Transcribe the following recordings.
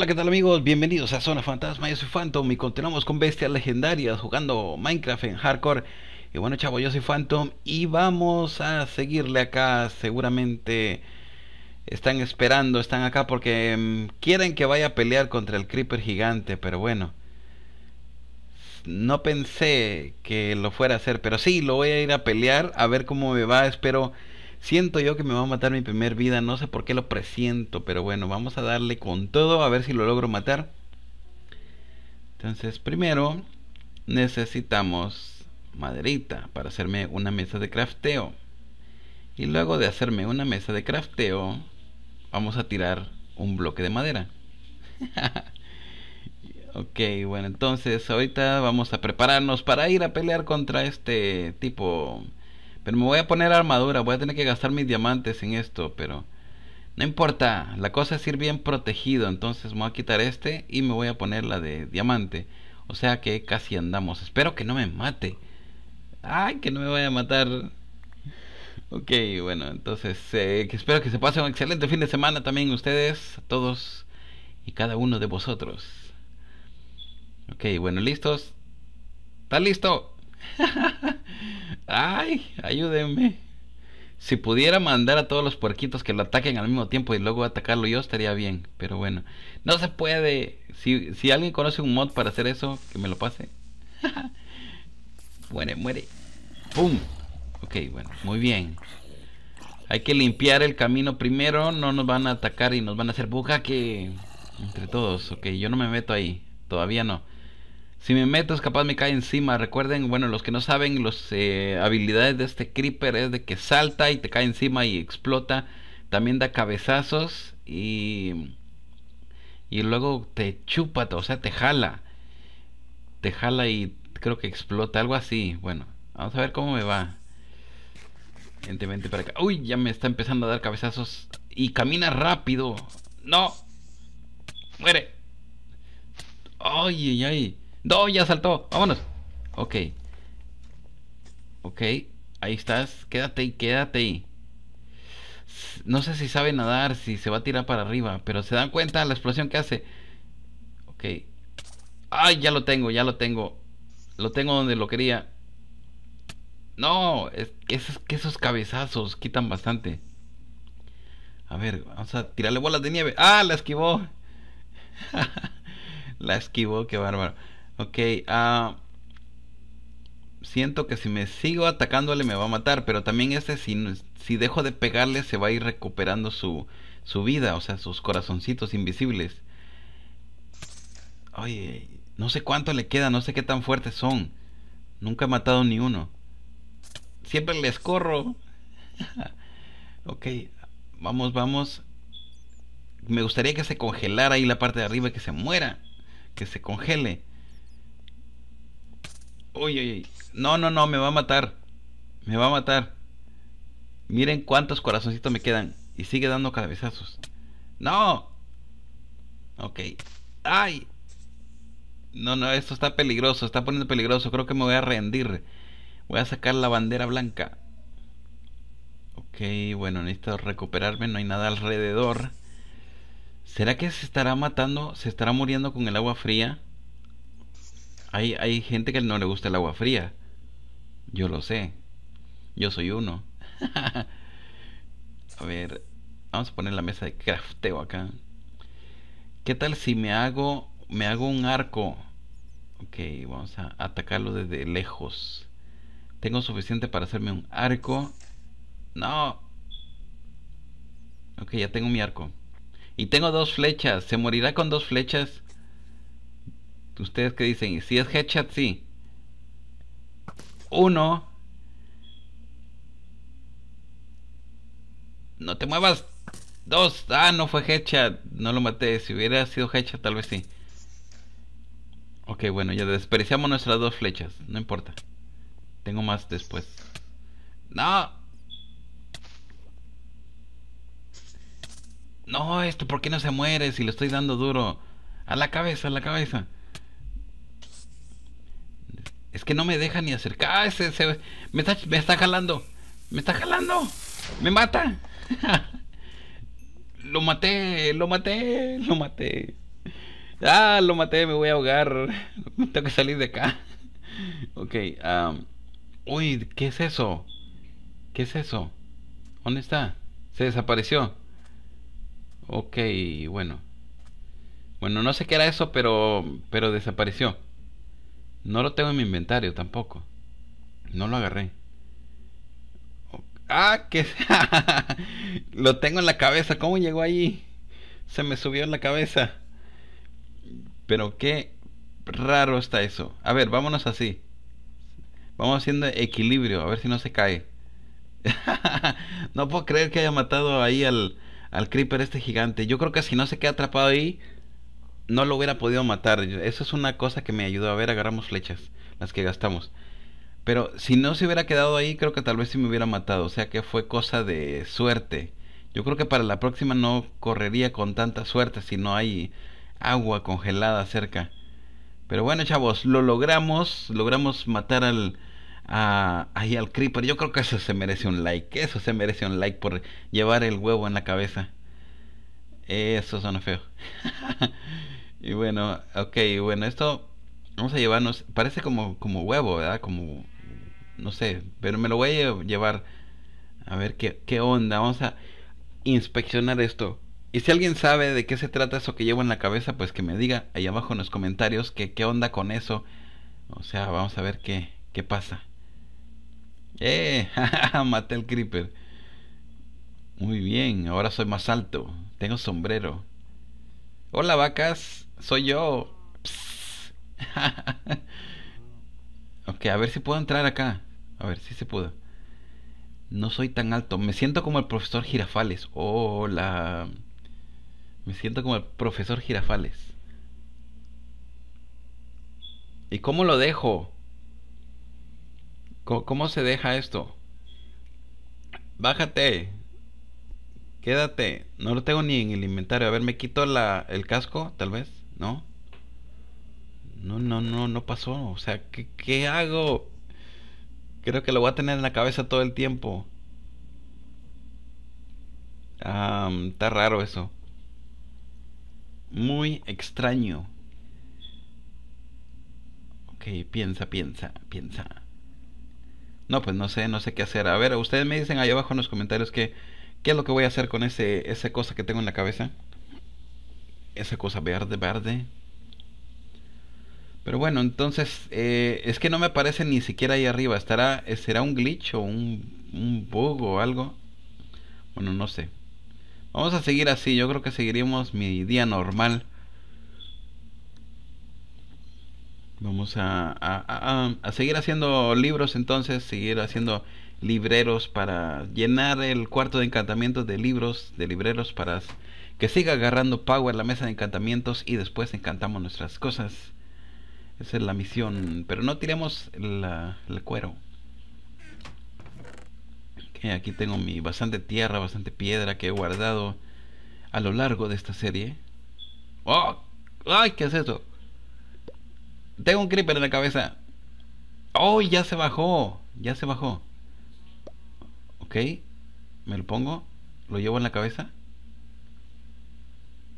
Hola, ¿qué tal amigos? Bienvenidos a Zona Fantasma, yo soy Phantom y continuamos con bestias legendarias jugando Minecraft en hardcore. Y bueno, chavo, yo soy Phantom y vamos a seguirle acá. Seguramente están esperando, están acá porque mm, quieren que vaya a pelear contra el creeper gigante, pero bueno. No pensé que lo fuera a hacer, pero sí, lo voy a ir a pelear a ver cómo me va, espero Siento yo que me va a matar mi primer vida, no sé por qué lo presiento, pero bueno, vamos a darle con todo a ver si lo logro matar. Entonces, primero necesitamos maderita para hacerme una mesa de crafteo. Y luego de hacerme una mesa de crafteo, vamos a tirar un bloque de madera. ok, bueno, entonces ahorita vamos a prepararnos para ir a pelear contra este tipo pero me voy a poner armadura, voy a tener que gastar mis diamantes en esto, pero... No importa, la cosa es ir bien protegido, entonces me voy a quitar este y me voy a poner la de diamante. O sea que casi andamos. Espero que no me mate. Ay, que no me vaya a matar. Ok, bueno, entonces eh, espero que se pase un excelente fin de semana también ustedes, a todos y cada uno de vosotros. Ok, bueno, listos. ¿Está listo? Ay, ayúdenme. Si pudiera mandar a todos los puerquitos que lo ataquen al mismo tiempo y luego atacarlo yo, estaría bien. Pero bueno, no se puede. Si, alguien conoce un mod para hacer eso, que me lo pase. muere, muere. ¡Pum! Ok, bueno, muy bien. Hay que limpiar el camino primero. No nos van a atacar y nos van a hacer que Entre todos, ok. Yo no me meto ahí. Todavía no. Si me meto, es capaz me cae encima. Recuerden, bueno, los que no saben, las eh, habilidades de este creeper es de que salta y te cae encima y explota. También da cabezazos y, y luego te chupa, o sea, te jala. Te jala y creo que explota, algo así. Bueno, vamos a ver cómo me va. para acá. Uy, ya me está empezando a dar cabezazos. Y camina rápido. No. Muere. Ay, ay, ay. No, ya saltó. Vámonos. Ok. Ok. Ahí estás. Quédate y quédate ahí. No sé si sabe nadar, si se va a tirar para arriba, pero se dan cuenta la explosión que hace. Ok. Ay, ya lo tengo, ya lo tengo. Lo tengo donde lo quería. No, es, es que esos cabezazos quitan bastante. A ver, vamos a tirarle bolas de nieve. ¡Ah! La esquivó. la esquivó, qué bárbaro. Ok, ah, siento que si me sigo atacándole me va a matar, pero también este si, si dejo de pegarle se va a ir recuperando su, vida, o sea, sus corazoncitos invisibles. Oye, no sé cuánto le queda, no sé qué tan fuertes son. Nunca he matado ni uno. Siempre les corro. ok, vamos, vamos. Me gustaría que se congelara ahí la parte de arriba, que se muera, que se congele. Uy, uy, uy. No, no, no, me va a matar. Me va a matar. Miren cuántos corazoncitos me quedan. Y sigue dando cabezazos. No. Ok. Ay. No, no, esto está peligroso. Está poniendo peligroso. Creo que me voy a rendir. Voy a sacar la bandera blanca. Ok, bueno, necesito recuperarme. No hay nada alrededor. ¿Será que se estará matando? ¿Se estará muriendo con el agua fría? Hay, hay gente que no le gusta el agua fría. Yo lo sé. Yo soy uno. a ver, vamos a poner la mesa de crafteo acá. ¿Qué tal si me hago me hago un arco? Ok, vamos a atacarlo desde lejos. Tengo suficiente para hacerme un arco. No. Ok, ya tengo mi arco. Y tengo dos flechas. ¿Se morirá con dos flechas? ¿Ustedes qué dicen? si es headshot? Sí. Uno. No te muevas. Dos. Ah, no fue headshot. No lo maté. Si hubiera sido headshot, tal vez sí. Ok, bueno, ya desperdiciamos nuestras dos flechas. No importa. Tengo más después. No. No, esto, ¿por qué no se muere si lo estoy dando duro? A la cabeza, a la cabeza. Es que no me deja ni acercar. Ah, se, se, me, está, me está jalando. Me está jalando. Me mata. lo maté, lo maté, lo maté. Ah, lo maté, me voy a ahogar. Tengo que salir de acá. ok. Um, uy, ¿qué es eso? ¿Qué es eso? ¿Dónde está? Se desapareció. Ok, bueno. Bueno, no sé qué era eso, pero, pero desapareció. No lo tengo en mi inventario tampoco. No lo agarré. Ah, que lo tengo en la cabeza. ¿Cómo llegó ahí? Se me subió en la cabeza. Pero qué raro está eso. A ver, vámonos así. Vamos haciendo equilibrio, a ver si no se cae. no puedo creer que haya matado ahí al, al creeper este gigante. Yo creo que si no se queda atrapado ahí, no lo hubiera podido matar. Eso es una cosa que me ayudó a ver, agarramos flechas, las que gastamos. Pero si no se hubiera quedado ahí, creo que tal vez sí me hubiera matado. O sea que fue cosa de suerte. Yo creo que para la próxima no correría con tanta suerte si no hay agua congelada cerca. Pero bueno, chavos, lo logramos. Logramos matar al. A, ahí al creeper. Yo creo que eso se merece un like. Eso se merece un like por llevar el huevo en la cabeza. Eso suena feo. Y bueno, ok, bueno, esto vamos a llevarnos, parece como, como huevo, ¿verdad? Como, no sé, pero me lo voy a llevar a ver qué, qué onda, vamos a inspeccionar esto. Y si alguien sabe de qué se trata eso que llevo en la cabeza, pues que me diga ahí abajo en los comentarios que, qué onda con eso. O sea, vamos a ver qué, qué pasa. ¡Eh! Maté el creeper. Muy bien, ahora soy más alto. Tengo sombrero. Hola vacas. Soy yo. ok, a ver si puedo entrar acá. A ver si se pudo. No soy tan alto. Me siento como el profesor Girafales. Hola. Me siento como el profesor Girafales. ¿Y cómo lo dejo? ¿Cómo, cómo se deja esto? Bájate. Quédate. No lo tengo ni en el inventario. A ver, me quito la, el casco, tal vez. ¿no? No, no, no, no pasó. O sea, ¿qué, ¿qué, hago? Creo que lo voy a tener en la cabeza todo el tiempo. Ah, está raro eso. Muy extraño. Ok, piensa, piensa, piensa. No, pues no sé, no sé qué hacer. A ver, ustedes me dicen ahí abajo en los comentarios que, qué es lo que voy a hacer con ese, esa cosa que tengo en la cabeza esa cosa verde, verde. Pero bueno, entonces eh, es que no me parece ni siquiera ahí arriba. Estará, eh, será un glitch o un, un bug o algo. Bueno, no sé. Vamos a seguir así. Yo creo que seguiríamos mi día normal. Vamos a, a, a, seguir haciendo libros entonces, seguir haciendo libreros para llenar el cuarto de encantamientos de libros, de libreros para que siga agarrando power la mesa de encantamientos y después encantamos nuestras cosas. Esa es la misión. Pero no tiremos el cuero. aquí tengo mi bastante tierra, bastante piedra que he guardado a lo largo de esta serie. ¡Oh! ¡Ay! ¿Qué es eso? Tengo un creeper en la cabeza. ¡Oh! Ya se bajó. Ya se bajó. Ok. Me lo pongo. Lo llevo en la cabeza.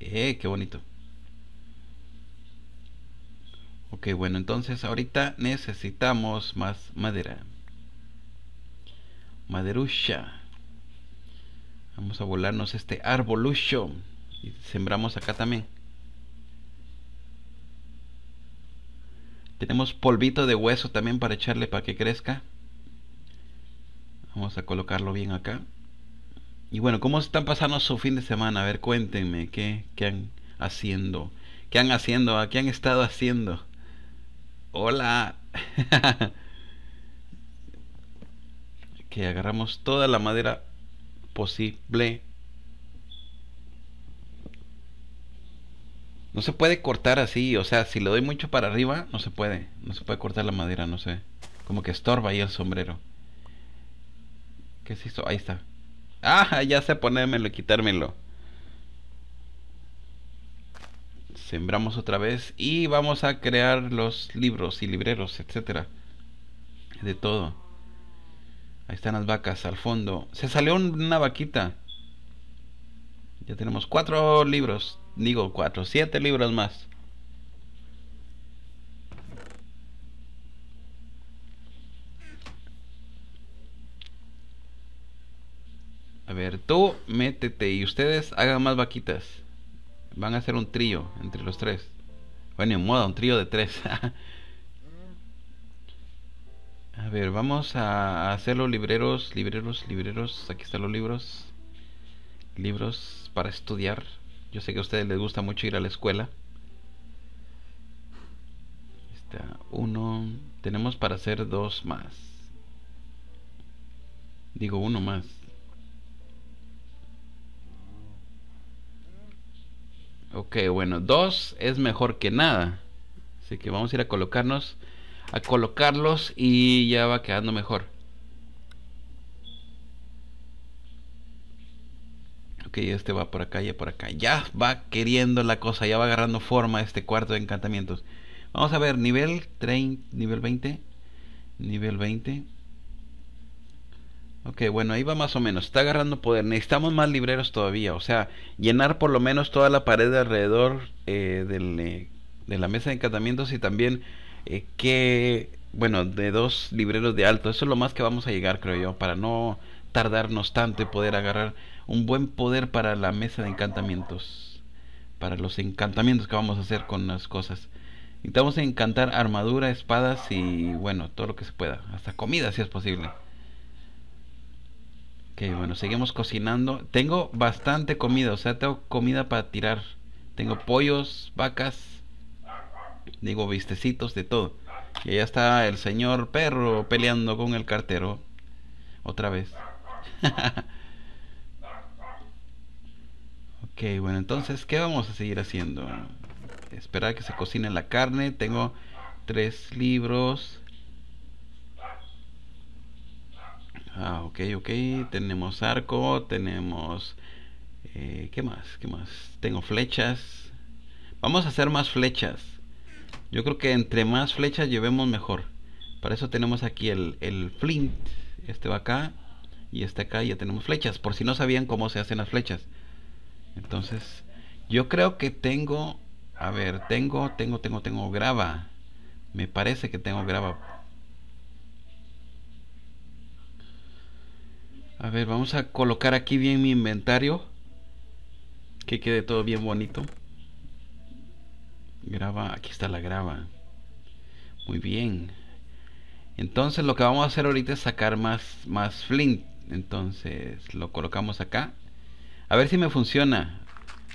Eh, qué bonito. Ok, bueno, entonces ahorita necesitamos más madera. Maderusha. Vamos a volarnos este arbolusho. Y sembramos acá también. Tenemos polvito de hueso también para echarle para que crezca. Vamos a colocarlo bien acá. Y bueno, ¿cómo están pasando su fin de semana? A ver, cuéntenme, ¿qué, qué han haciendo? ¿Qué han haciendo? qué han estado haciendo? Hola. que agarramos toda la madera posible. No se puede cortar así, o sea, si le doy mucho para arriba, no se puede. No se puede cortar la madera, no sé. Como que estorba ahí el sombrero. ¿Qué es esto? Ahí está. Ah, ya sé ponérmelo y quitármelo. Sembramos otra vez y vamos a crear los libros y libreros, etcétera. De todo. Ahí están las vacas al fondo. Se salió una vaquita. Ya tenemos cuatro libros. Digo cuatro, siete libros más. A ver, tú métete y ustedes hagan más vaquitas. Van a hacer un trío entre los tres. Bueno, en moda, un trío de tres. a ver, vamos a hacer los libreros, libreros, libreros. Aquí están los libros. Libros para estudiar. Yo sé que a ustedes les gusta mucho ir a la escuela. Está uno. Tenemos para hacer dos más. Digo uno más. Ok, bueno, dos es mejor que nada. Así que vamos a ir a colocarnos, a colocarlos y ya va quedando mejor. Ok, este va por acá, y por acá. Ya va queriendo la cosa, ya va agarrando forma este cuarto de encantamientos. Vamos a ver, nivel 30, nivel 20, nivel 20. Ok, bueno, ahí va más o menos. Está agarrando poder. Necesitamos más libreros todavía. O sea, llenar por lo menos toda la pared alrededor eh, del, eh, de la mesa de encantamientos y también eh, que, bueno, de dos libreros de alto. Eso es lo más que vamos a llegar, creo yo, para no tardarnos tanto y poder agarrar un buen poder para la mesa de encantamientos. Para los encantamientos que vamos a hacer con las cosas. Necesitamos encantar armadura, espadas y, bueno, todo lo que se pueda. Hasta comida si es posible. Ah, ok, bueno, seguimos cocinando. Tengo bastante comida, o sea, tengo comida para tirar. Tengo pollos, vacas, digo, vistecitos, de todo. Y allá está el señor perro peleando con el cartero. Otra vez. ok, bueno, entonces, ¿qué vamos a seguir haciendo? Esperar que se cocine la carne. Tengo tres libros. Ah, ok, ok. Tenemos arco, tenemos... Eh, ¿Qué más? ¿Qué más? Tengo flechas. Vamos a hacer más flechas. Yo creo que entre más flechas llevemos mejor. Para eso tenemos aquí el, el flint. Este va acá. Y este acá ya tenemos flechas. Por si no sabían cómo se hacen las flechas. Entonces, yo creo que tengo... A ver, tengo, tengo, tengo, tengo grava. Me parece que tengo grava A ver, vamos a colocar aquí bien mi inventario. Que quede todo bien bonito. Graba, aquí está la grava. Muy bien. Entonces lo que vamos a hacer ahorita es sacar más, más flint. Entonces lo colocamos acá. A ver si me funciona.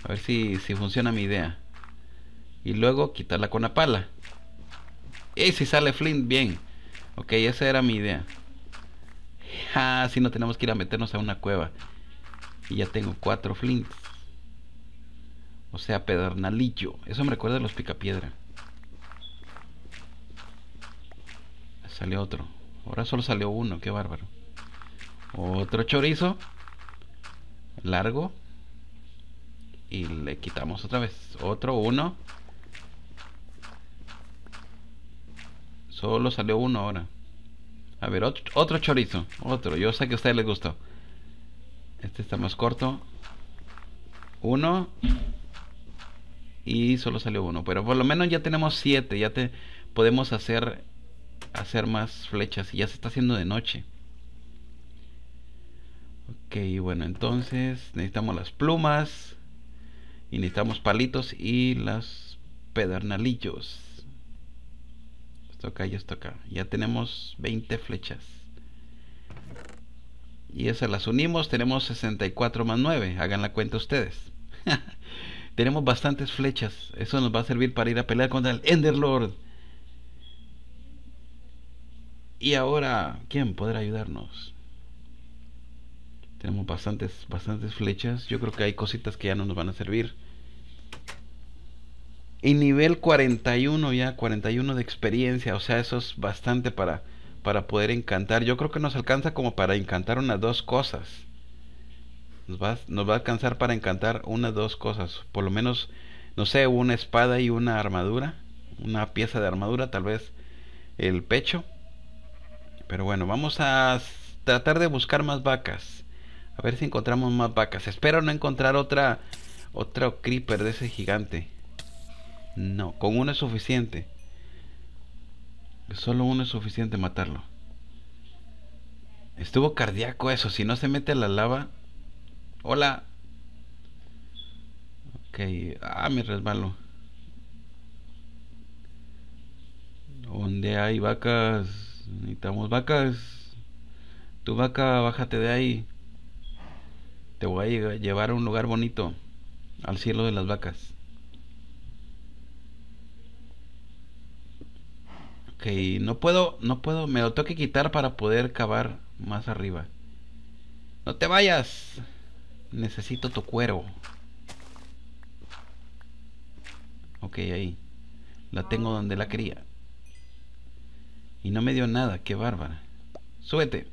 A ver si, si funciona mi idea. Y luego quitarla con la pala. Y si sale flint, bien. Ok, esa era mi idea. Así ah, si no tenemos que ir a meternos a una cueva. Y ya tengo cuatro flints. O sea, pedernalillo. Eso me recuerda a los picapiedra. Salió otro. Ahora solo salió uno, qué bárbaro. Otro chorizo. Largo. Y le quitamos otra vez. Otro uno. Solo salió uno ahora. A ver, otro, chorizo. Otro. Yo sé que a ustedes les gustó. Este está más corto. Uno. Y solo salió uno. Pero por lo menos ya tenemos siete. Ya te podemos hacer, hacer más flechas. Y ya se está haciendo de noche. Ok, bueno, entonces necesitamos las plumas. Y necesitamos palitos y las pedernalillos. Toca, acá acá. Ya tenemos 20 flechas. Y esas las unimos, tenemos 64 más 9. Hagan la cuenta ustedes. tenemos bastantes flechas. Eso nos va a servir para ir a pelear contra el Enderlord. Y ahora, ¿quién podrá ayudarnos? Tenemos bastantes, bastantes flechas. Yo creo que hay cositas que ya no nos van a servir. Y nivel 41 ya, 41 de experiencia. O sea, eso es bastante para, para poder encantar. Yo creo que nos alcanza como para encantar unas dos cosas. Nos va, nos va a alcanzar para encantar unas dos cosas. Por lo menos, no sé, una espada y una armadura. Una pieza de armadura, tal vez el pecho. Pero bueno, vamos a tratar de buscar más vacas. A ver si encontramos más vacas. Espero no encontrar otra otro creeper de ese gigante. No, con uno es suficiente. Solo uno es suficiente matarlo. Estuvo cardíaco eso. Si no se mete a la lava. Hola. Ok. Ah, me resbalo. Donde hay vacas. Necesitamos vacas. Tu vaca, bájate de ahí. Te voy a llevar a un lugar bonito. Al cielo de las vacas. Ok, no puedo, no puedo, me lo tengo que quitar para poder cavar más arriba. No te vayas. Necesito tu cuero. Ok, ahí. La tengo donde la quería. Y no me dio nada, qué bárbara. Súbete.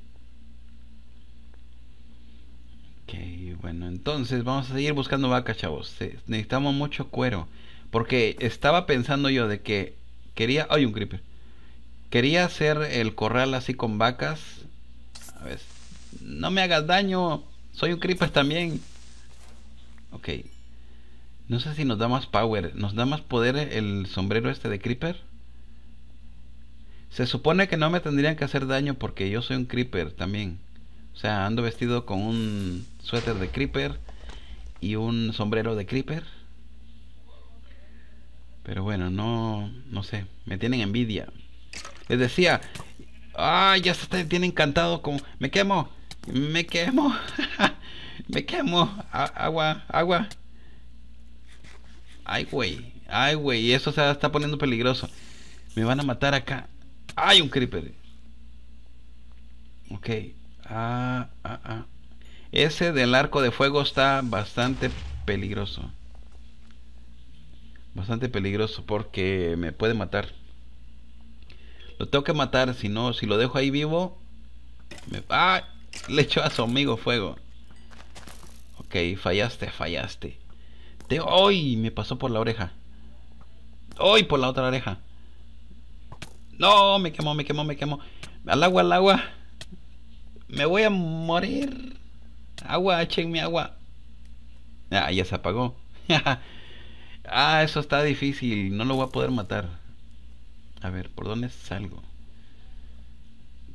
Ok, bueno, entonces vamos a seguir buscando vacas, chavos. Eh, necesitamos mucho cuero. Porque estaba pensando yo de que quería... ¡Ay, un creeper! Quería hacer el corral así con vacas. A ver. No me hagas daño. Soy un creeper también. Ok. No sé si nos da más power. ¿Nos da más poder el sombrero este de creeper? Se supone que no me tendrían que hacer daño porque yo soy un creeper también. O sea, ando vestido con un suéter de creeper y un sombrero de creeper. Pero bueno, no, no sé, me tienen envidia les decía, Ay, ya se tiene encantado encantado, me quemo, me quemo, me quemo, agua, agua. Ay, güey, ay, güey, eso se está poniendo peligroso. Me van a matar acá. Hay un creeper. Ok. Ah, ah, ah. Ese del arco de fuego está bastante peligroso. Bastante peligroso porque me puede matar. Lo tengo que matar, si no, si lo dejo ahí vivo. Me... ¡Ah! Le echó a su amigo fuego. Ok, fallaste, fallaste. Te... ¡Ay! Me pasó por la oreja. ¡Ay! Por la otra oreja. No, me quemó, me quemó, me quemó. Al agua, al agua. Me voy a morir. Agua, echenme agua. Ah, ya se apagó. ah, eso está difícil. No lo voy a poder matar. A ver, ¿por dónde salgo?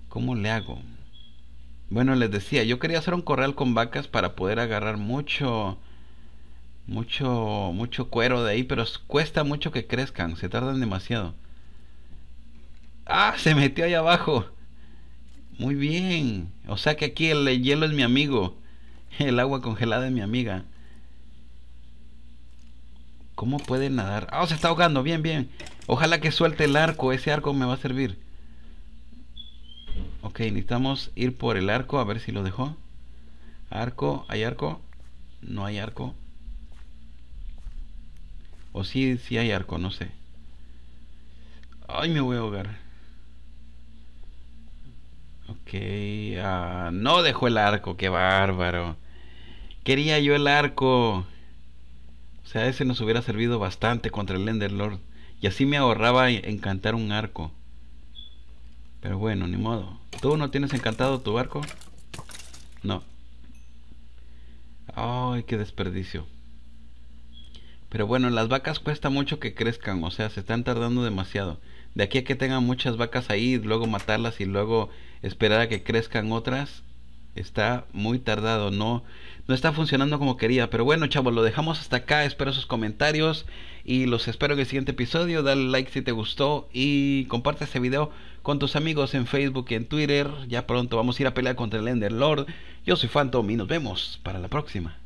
¿Cómo le hago? Bueno, les decía, yo quería hacer un corral con vacas para poder agarrar mucho mucho mucho cuero de ahí, pero cuesta mucho que crezcan, se tardan demasiado. Ah, se metió ahí abajo. Muy bien. O sea que aquí el hielo es mi amigo. El agua congelada es mi amiga. ¿Cómo puede nadar? Ah, se está ahogando. Bien, bien. Ojalá que suelte el arco, ese arco me va a servir. Ok, necesitamos ir por el arco, a ver si lo dejó. Arco, ¿hay arco? No hay arco. O sí, sí hay arco, no sé. Ay, me voy a ahogar. Ok, ah, no dejó el arco, qué bárbaro. Quería yo el arco. O sea, ese nos hubiera servido bastante contra el Enderlord. Y así me ahorraba encantar un arco. Pero bueno, ni modo. ¿Tú no tienes encantado tu arco? No. Ay, qué desperdicio. Pero bueno, las vacas cuesta mucho que crezcan, o sea, se están tardando demasiado. De aquí a que tengan muchas vacas ahí, luego matarlas y luego esperar a que crezcan otras, Está muy tardado, no, no está funcionando como quería. Pero bueno, chavos, lo dejamos hasta acá. Espero sus comentarios y los espero en el siguiente episodio. Dale like si te gustó y comparte este video con tus amigos en Facebook y en Twitter. Ya pronto vamos a ir a pelear contra el Ender Lord. Yo soy Phantom y nos vemos para la próxima.